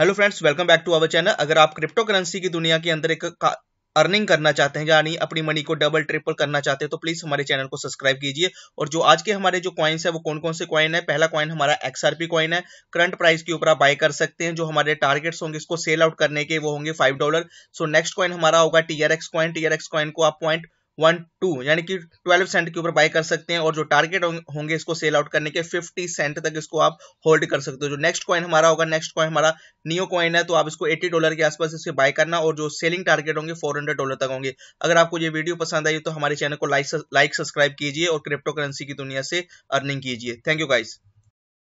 hello friends welcome back to our channel अगर आप crypto currency की दुनिया के अंदर एक अर्निंग करना चाहते हैं यानी अपनी मनी को डबल ट्रिपल करना चाहते हैं तो प्लीज हमारे चैनल को सब्सक्राइब कीजिए और जो आज के हमारे जो कॉइन्स है वो कौन कौन से कॉइन है पहला कॉइन हमारा एक्सआरपी कॉइन है करंट प्राइस के ऊपर आप बाय कर सकते हैं जो हमारे टारगेट्स होंगे इसको सेल आउट करने के वो होंगे five dollar so next coin हमारा होगा टीआरएक्स कॉइन टीआरएक्स कॉइन को आप पॉइंट वन टू यानी कि ट्वेल्व सेंट के ऊपर बाय कर सकते हैं और जो टारगेट होंगे इसको सेल आउट करने के फिफ्टी सेंट तक इसको आप होल्ड कर सकते हो जो नेक्स्ट कॉइन हमारा होगा नेक्स्ट कॉइन हमारा नियो कॉइन है तो आप इसको एट्टी डॉलर के आसपास इसे बाय करना और जो सेलिंग टारगेट होंगे फोर हंड्रेड डॉलर तक होंगे अगर आपको ये वीडियो पसंद आई तो हमारे चैनल को लाइक सब्सक्राइब कीजिए और क्रिप्टो करेंसी की दुनिया से अर्निंग कीजिए थैंक यू गाइज़